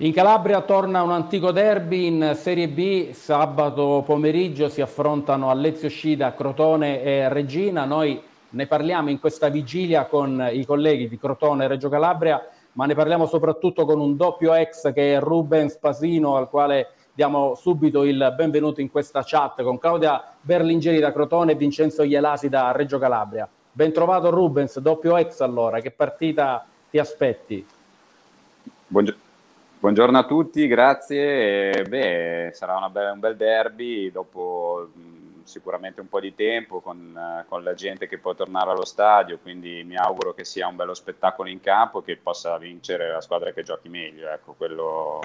In Calabria torna un antico derby in Serie B, sabato pomeriggio si affrontano a Lezio Scida, Crotone e Regina, noi ne parliamo in questa vigilia con i colleghi di Crotone e Reggio Calabria, ma ne parliamo soprattutto con un doppio ex che è Rubens Pasino, al quale diamo subito il benvenuto in questa chat con Claudia Berlingeri da Crotone e Vincenzo Ielasi da Reggio Calabria. Bentrovato Rubens, doppio ex allora, che partita ti aspetti? Buongiorno. Buongiorno a tutti, grazie. Beh, sarà be- un bel derby dopo mh, mm, sicuramente un po' di tempo con, con, la gente che può tornare allo stadio, quindi mi auguro che sia un bello spettacolo in campo e che possa vincere la squadra che giochi meglio. Ecco, quello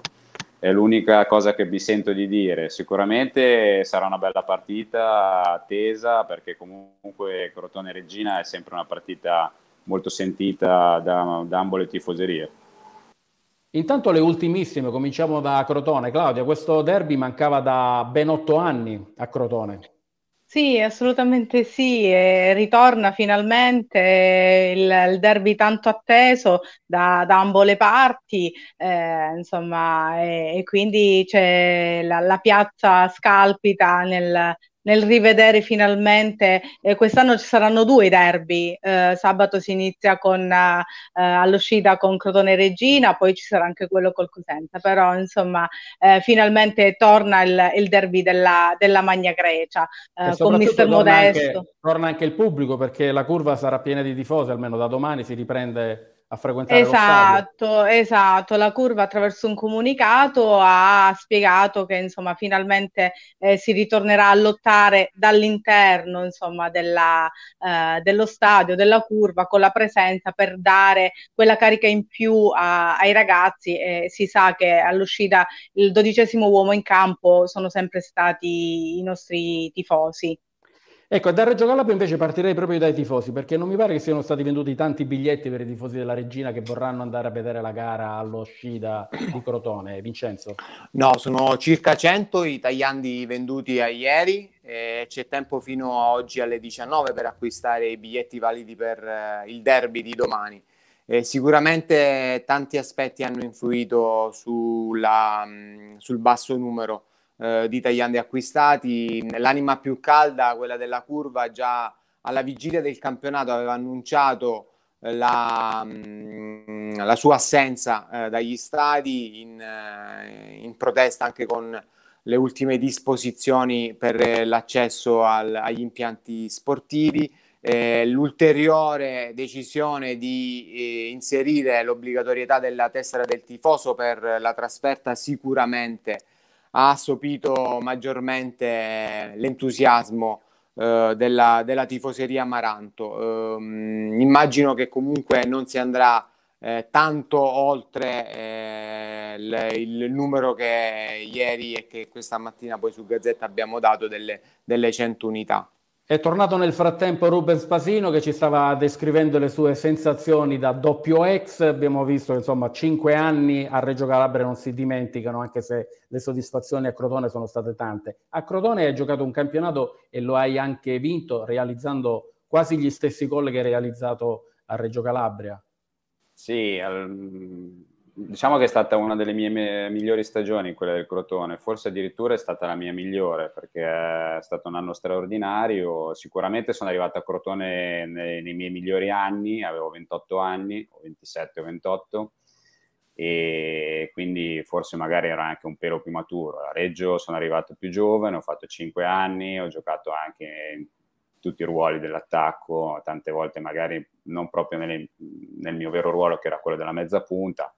è l'unica cosa che mi sento di dire. Sicuramente sarà una bella partita, attesa perché comunque Crotone Regina è sempre una partita molto sentita da, da ambo le tifoserie. Intanto le ultimissime, cominciamo da Crotone. Claudia, questo derby mancava da ben otto anni a Crotone. Sì, assolutamente sì, e ritorna finalmente il, il, derby tanto atteso da, da ambo le parti, eh, insomma, e, e quindi la, la, piazza scalpita nel, nel rivedere finalmente, eh, quest'anno ci saranno due derby, eh, sabato si inizia con, eh, eh all'uscita con Crotone Regina, poi ci sarà anche quello col Cosenza, però insomma eh, finalmente torna il, il derby della, della, Magna Grecia eh, con Mister torna Anche, torna anche il pubblico perché la curva sarà piena di tifosi, almeno da domani si riprende a frequentare esatto, Esatto, la curva attraverso un comunicato ha spiegato che insomma finalmente eh, si ritornerà a lottare dall'interno insomma della, eh, dello stadio, della curva con la presenza per dare quella carica in più a, ai ragazzi eh, si sa che all'uscita il dodicesimo uomo in campo sono sempre stati i nostri tifosi. Ecco, da Reggio Calabria invece partirei proprio dai tifosi, perché non mi pare che siano stati venduti tanti biglietti per i tifosi della Regina che vorranno andare a vedere la gara allo Scida di Crotone. Vincenzo? No, sono circa 100 i tagliandi venduti a ieri, eh, c'è tempo fino a oggi alle 19 per acquistare i biglietti validi per eh, il derby di domani. Eh, sicuramente tanti aspetti hanno influito sulla, mh, mm, sul basso numero eh, di tagliandi acquistati. L'anima più calda, quella della curva, già alla vigilia del campionato aveva annunciato eh, la, mm, la sua assenza eh, dagli stadi in, eh, in, protesta anche con le ultime disposizioni per l'accesso al, agli impianti sportivi. Eh, l'ulteriore decisione di eh, inserire l'obbligatorietà della tessera del tifoso per la trasferta sicuramente ha assopito maggiormente l'entusiasmo eh, della, della, tifoseria Amaranto. Eh, immagino che comunque non si andrà eh, tanto oltre il, eh, il, numero che ieri e che questa mattina poi su Gazzetta abbiamo dato delle, delle 100 unità. È tornato nel frattempo Ruben Spasino che ci stava descrivendo le sue sensazioni da doppio ex. Abbiamo visto che insomma cinque anni a Reggio Calabria non si dimenticano, anche se le soddisfazioni a Crotone sono state tante. A Crotone hai giocato un campionato e lo hai anche vinto, realizzando quasi gli stessi gol che hai realizzato a Reggio Calabria. Sì, al diciamo che è stata una delle mie migliori stagioni, quella del Crotone, forse addirittura è stata la mia migliore perché è stato un anno straordinario, sicuramente sono arrivato a Crotone nei, nei miei migliori anni, avevo 28 anni, 27 o 28 e quindi forse magari era anche un pelo più maturo. A Reggio sono arrivato più giovane, ho fatto 5 anni, ho giocato anche in tutti i ruoli dell'attacco, tante volte magari non proprio nelle, nel mio vero ruolo che era quello della mezza punta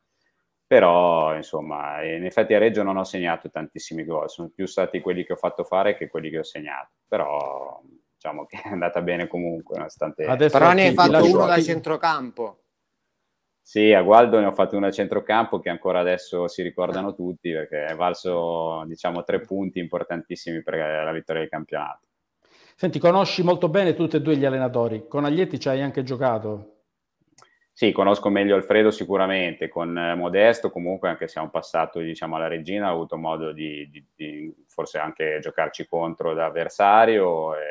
però insomma in effetti a Reggio non ho segnato tantissimi gol, sono più stati quelli che ho fatto fare che quelli che ho segnato, però diciamo che è andata bene comunque nonostante... Adesso però ne hai fatto uno giochi. da centrocampo. Sì, a Gualdo ne ho fatto uno a centrocampo che ancora adesso si ricordano tutti perché è valso diciamo tre punti importantissimi per la vittoria del campionato. Senti, conosci molto bene tutti e due gli allenatori, con Aglietti ci hai anche giocato, sì, conosco meglio Alfredo sicuramente, con eh, Modesto comunque, anche se è un passato diciamo, alla regina, ha avuto modo di, di, di forse anche giocarci contro da avversario, è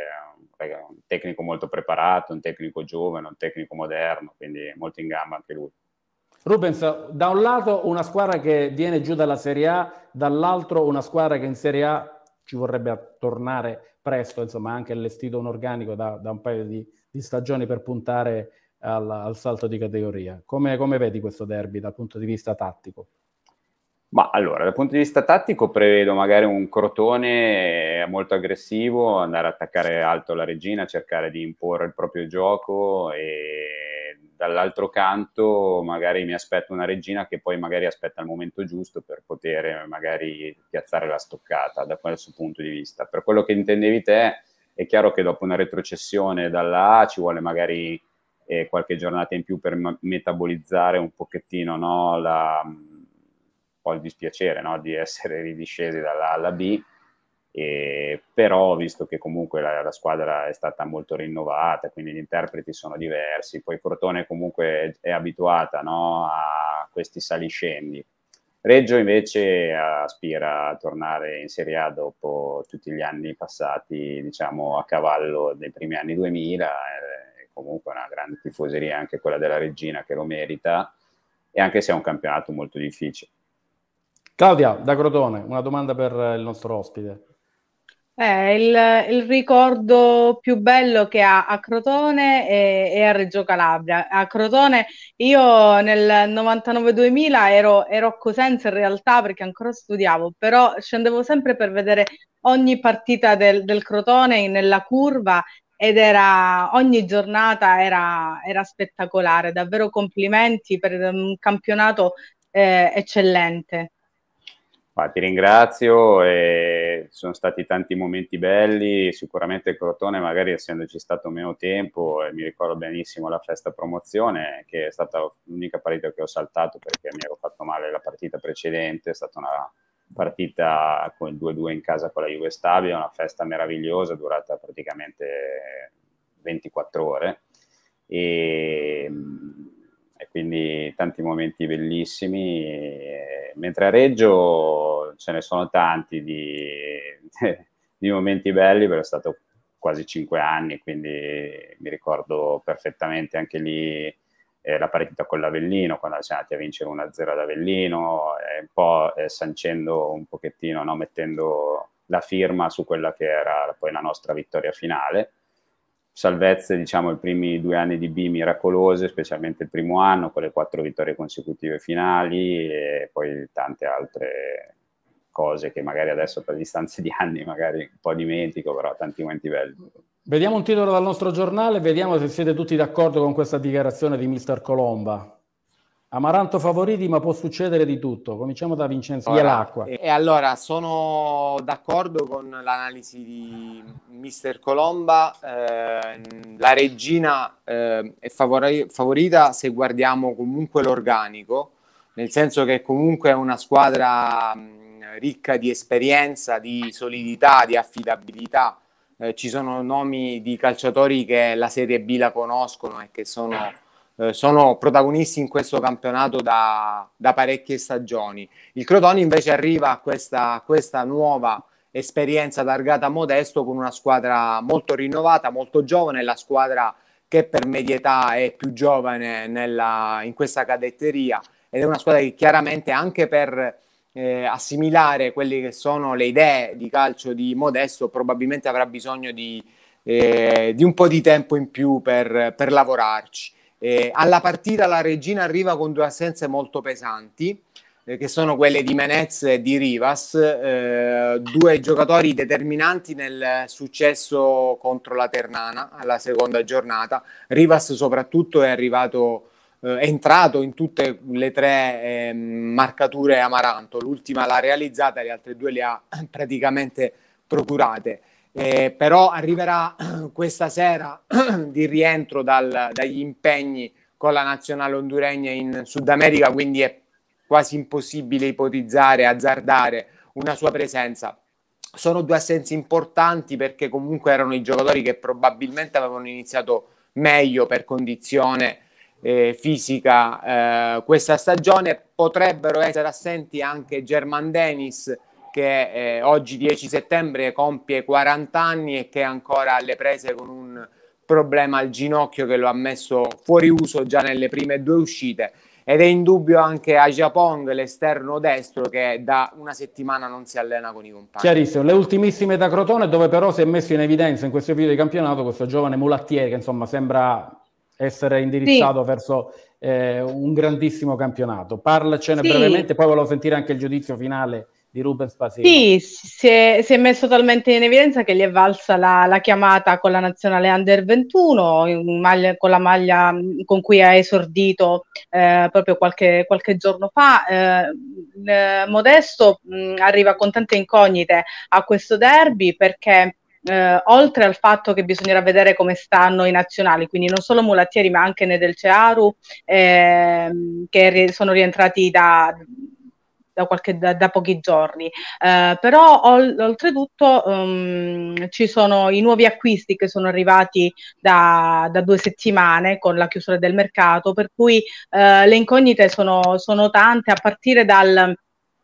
un tecnico molto preparato, un tecnico giovane, un tecnico moderno, quindi molto in gamba anche lui. Rubens, da un lato una squadra che viene giù dalla Serie A, dall'altro una squadra che in Serie A ci vorrebbe tornare presto, insomma, anche allestito un organico da, da un paio di, di stagioni per puntare al, al salto di categoria. Come, come vedi questo derby dal punto di vista tattico? Ma allora, dal punto di vista tattico prevedo magari un crotone eh, molto aggressivo, andare a attaccare alto la regina, cercare di imporre il proprio gioco e dall'altro canto magari mi aspetto una regina che poi magari aspetta il momento giusto per poter eh, magari piazzare la stoccata da questo punto di vista. Per quello che intendevi te, è chiaro che dopo una retrocessione dalla A ci vuole magari e qualche giornata in più per ma- metabolizzare un pochettino no, la, un po' il dispiacere no, di essere ridiscesi dalla alla B. E, però visto che comunque la, la, squadra è stata molto rinnovata, quindi gli interpreti sono diversi, poi Cortone comunque è, è abituata no, a questi saliscendi. Reggio invece aspira a tornare in Serie A dopo tutti gli anni passati, diciamo a cavallo dei primi anni 2000, comunque una grande tifoseria, anche quella della Regina che lo merita, e anche se è un campionato molto difficile. Claudia, da Crotone, una domanda per il nostro ospite. Eh, il, il, ricordo più bello che ha a Crotone e, e a Reggio Calabria. A Crotone io nel 99-2000 ero, ero, a Cosenza in realtà perché ancora studiavo, però scendevo sempre per vedere ogni partita del, del Crotone nella curva ed era ogni giornata era, era spettacolare, davvero complimenti per un campionato eh, eccellente. Ah, ti ringrazio, e sono stati tanti momenti belli, sicuramente il Crotone magari essendoci stato meno tempo, mi ricordo benissimo la festa promozione che è stata l'unica partita che ho saltato perché mi ero fatto male la partita precedente, è stata una partita con il 2-2 in casa con la Juve Stabia, una festa meravigliosa durata praticamente 24 ore e, ehm, e quindi tanti momenti bellissimi. mentre a Reggio ce ne sono tanti di, di momenti belli perché è stato quasi 5 anni, quindi mi ricordo perfettamente anche lì eh, la partita con l'Avellino, quando siamo andati a vincere 1-0 ad Avellino, eh, un po' eh, sancendo un pochettino, no? mettendo la firma su quella che era poi la nostra vittoria finale. Salvezze, diciamo, i primi due anni di B miracolose, specialmente il primo anno, con le quattro vittorie consecutive finali e poi tante altre cose che magari adesso per distanze di anni magari un po' dimentico, però tanti momenti belli. Vediamo un titolo dal nostro giornale, vediamo se siete tutti d'accordo con questa dichiarazione di Mister Colomba. Amaranto favoriti, ma può succedere di tutto. Cominciamo da Vincenzo Ielacqua. Eh, e allora sono d'accordo con l'analisi di Mister Colomba. Eh, la regina eh, è favori- favorita se guardiamo comunque l'organico, nel senso che comunque è una squadra mh, ricca di esperienza, di solidità, di affidabilità eh, ci sono nomi di calciatori che la Serie B la conoscono e che sono, eh, sono protagonisti in questo campionato da, da, parecchie stagioni. Il Crotone invece arriva a questa, questa nuova esperienza targata Modesto con una squadra molto rinnovata, molto giovane, la squadra che per medietà è più giovane nella, in questa cadetteria ed è una squadra che chiaramente anche per eh, assimilare quelle che sono le idee di calcio di Modesto, probabilmente avrà bisogno di, eh, di un po' di tempo in più per, per lavorarci. Eh, alla partita la Regina arriva con due assenze molto pesanti, eh, che sono quelle di Menez e di Rivas, eh, due giocatori determinanti nel successo contro la Ternana alla seconda giornata. Rivas soprattutto è arrivato eh, è entrato in tutte le tre eh, marcature Amaranto, l'ultima l'ha realizzata, le altre due le ha praticamente procurate. Eh, però arriverà questa sera di rientro dal, dagli impegni con la nazionale honduregna in Sud America, quindi è quasi impossibile ipotizzare, azzardare una sua presenza. Sono due assenze importanti perché comunque erano i giocatori che probabilmente avevano iniziato meglio per condizione eh, fisica eh, questa stagione. Potrebbero essere assenti anche German Dennis che eh, oggi 10 settembre compie 40 anni e che è ancora alle prese con un problema al ginocchio che lo ha messo fuori uso già nelle prime due uscite ed è in dubbio anche Aja Pong, l'esterno destro che da una settimana non si allena con i compagni. Chiarissimo, le ultimissime da Crotone dove però si è messo in evidenza in questo periodo di campionato questo giovane mulattiere che insomma sembra essere indirizzato sì. verso eh, un grandissimo campionato. Parlacene sì. brevemente, poi volevo sentire anche il giudizio finale di Rubens Basile. Sì, si è, si è, messo talmente in evidenza che gli è valsa la, la chiamata con la nazionale Under 21, maglia, con la maglia con cui ha esordito eh, proprio qualche, qualche, giorno fa. Eh, Modesto mh, arriva con tante incognite a questo derby perché eh, oltre al fatto che bisognerà vedere come stanno i nazionali, quindi non solo Mulattieri ma anche Nedelcearu eh, che sono rientrati da, da, qualche, da, da, pochi giorni. Eh, però ol, oltretutto um, ci sono i nuovi acquisti che sono arrivati da, da, due settimane con la chiusura del mercato, per cui eh, le incognite sono, sono tante a partire dal,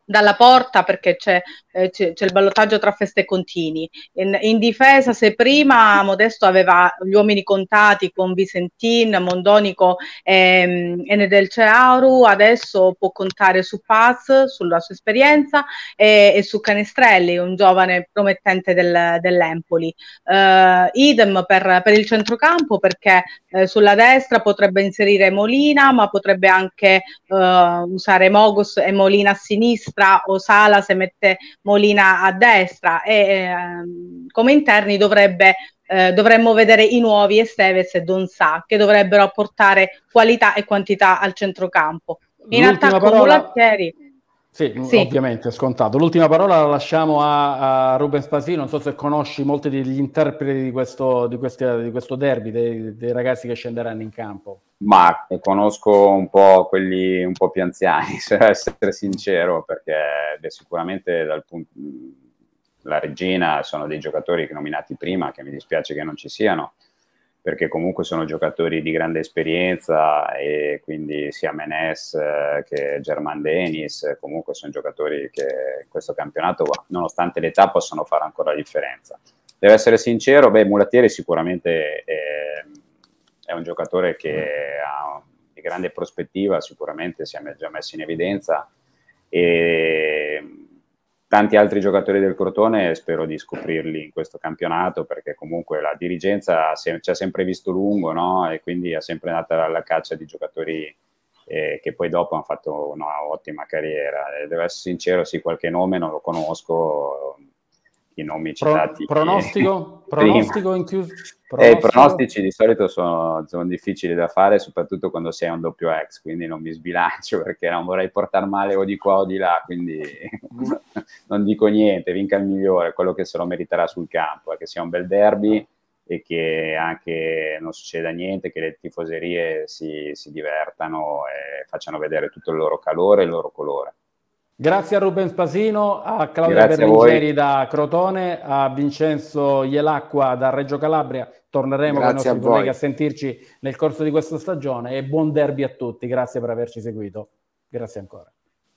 dalla porta perché c'è, eh, c'è, c'è, il ballottaggio tra Feste e Contini. In, in, difesa, se prima Modesto aveva gli uomini contati con Visentin, Mondonico ehm, e Nedel Ceauru, adesso può contare su Paz, sulla sua esperienza, e, e su Canestrelli, un giovane promettente del, dell'Empoli. Eh, idem per, per, il centrocampo perché eh, sulla destra potrebbe inserire Molina, ma potrebbe anche eh, usare Mogos e Molina a sinistra sinistra o Sala se mette Molina a destra e ehm, come interni dovrebbe eh, dovremmo vedere i nuovi Esteves e Don Sa che dovrebbero apportare qualità e quantità al centrocampo. In L'ultima attacco parola, Mulattieri. Sì, sì, ovviamente, scontato. L'ultima parola la lasciamo a, a Rubens Pasini, non so se conosci molti degli interpreti di questo, di queste, di questo derby, dei, dei, ragazzi che scenderanno in campo. Ma conosco un po' quelli un po' più anziani, se essere sincero, perché sicuramente dal punto... la regina sono dei giocatori nominati prima, che mi dispiace che non ci siano, perché comunque sono giocatori di grande esperienza e quindi sia Menes eh, che German Dennis, comunque sono giocatori che in questo campionato, boh, nonostante l'età, possono fare ancora la differenza. Devo essere sincero, beh, Mulattieri sicuramente è, è un giocatore che ha di grande prospettiva, sicuramente si è già messo in evidenza e tanti altri giocatori del Crotone spero di scoprirli in questo campionato perché comunque la dirigenza ci ha sempre visto lungo no? e quindi ha sempre andata alla caccia di giocatori eh, che poi dopo hanno fatto un'ottima carriera. E devo essere sincero, sì, qualche nome non lo conosco, i nomi Pro, citati. pronostico? pronostico in chius- pronostico? Eh, I pronostici di solito sono, sono, difficili da fare, soprattutto quando sei un doppio ex, quindi non mi sbilancio perché non vorrei portare male o di qua o di là, quindi... Mm. non dico niente, vinca il migliore, quello che se lo meriterà sul campo, è eh, che sia un bel derby e che anche non succeda niente, che le tifoserie si, si divertano e facciano vedere tutto il loro calore e il loro colore. Grazie a Ruben Spasino, a Claudio Grazie Berlingeri da Crotone, a Vincenzo Ielacqua da Reggio Calabria. Torneremo Grazie con i nostri a colleghi a sentirci nel corso di questa stagione e buon derby a tutti. Grazie per averci seguito. Grazie ancora.